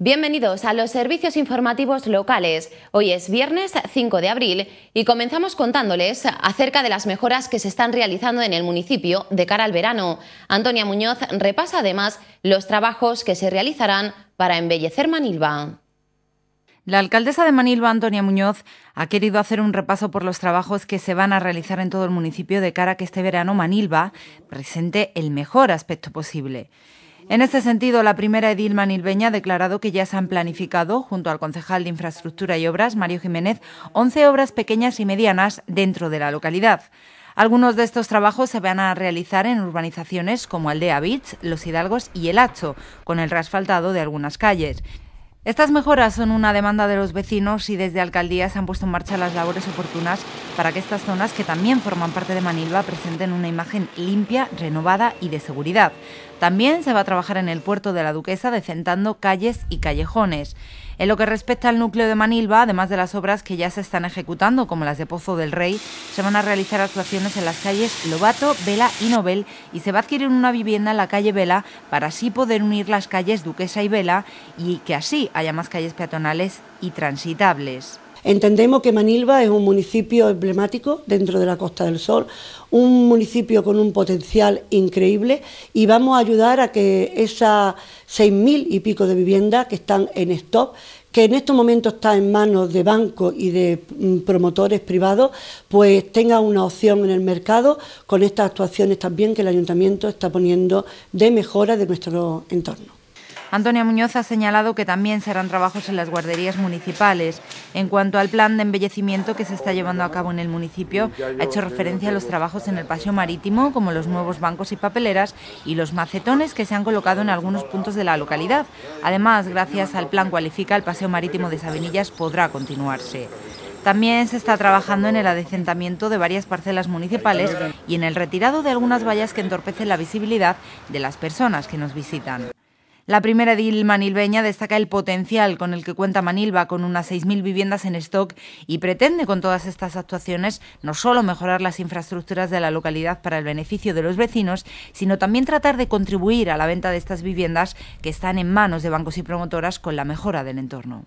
Bienvenidos a los servicios informativos locales. Hoy es viernes 5 de abril y comenzamos contándoles acerca de las mejoras que se están realizando en el municipio de cara al verano. Antonia Muñoz repasa además los trabajos que se realizarán para embellecer Manilva. La alcaldesa de Manilva, Antonia Muñoz, ha querido hacer un repaso por los trabajos que se van a realizar en todo el municipio de cara a que este verano Manilva presente el mejor aspecto posible. En este sentido, la primera edil manilbeña ha declarado que ya se han planificado, junto al concejal de Infraestructura y Obras, Mario Jiménez, 11 obras pequeñas y medianas dentro de la localidad. Algunos de estos trabajos se van a realizar en urbanizaciones como Aldea Beach, Los Hidalgos y El Hacho, con el reasfaltado de algunas calles. Estas mejoras son una demanda de los vecinos y desde Alcaldía se han puesto en marcha las labores oportunas para que estas zonas, que también forman parte de Manilva, presenten una imagen limpia, renovada y de seguridad. También se va a trabajar en el puerto de la Duquesa decentando calles y callejones. En lo que respecta al núcleo de Manilva, además de las obras que ya se están ejecutando, como las de Pozo del Rey, se van a realizar actuaciones en las calles Lobato, Vela y Nobel y se va a adquirir una vivienda en la calle Vela para así poder unir las calles Duquesa y Vela y que así haya más calles peatonales y transitables. Entendemos que Manilva es un municipio emblemático dentro de la Costa del Sol, un municipio con un potencial increíble y vamos a ayudar a que esas 6.000 y pico de viviendas que están en stop, que en estos momentos está en manos de bancos y de mm, promotores privados, pues tenga una opción en el mercado con estas actuaciones también que el ayuntamiento está poniendo de mejora de nuestro entorno. Antonia Muñoz ha señalado que también se harán trabajos en las guarderías municipales. En cuanto al plan de embellecimiento que se está llevando a cabo en el municipio, ha hecho referencia a los trabajos en el paseo marítimo, como los nuevos bancos y papeleras y los macetones que se han colocado en algunos puntos de la localidad. Además, gracias al plan Cualifica, el paseo marítimo de Sabinillas podrá continuarse. También se está trabajando en el adecentamiento de varias parcelas municipales y en el retirado de algunas vallas que entorpecen la visibilidad de las personas que nos visitan. La primera edil manilbeña destaca el potencial con el que cuenta Manilva, con unas 6.000 viviendas en stock, y pretende con todas estas actuaciones no solo mejorar las infraestructuras de la localidad para el beneficio de los vecinos, sino también tratar de contribuir a la venta de estas viviendas que están en manos de bancos y promotoras con la mejora del entorno.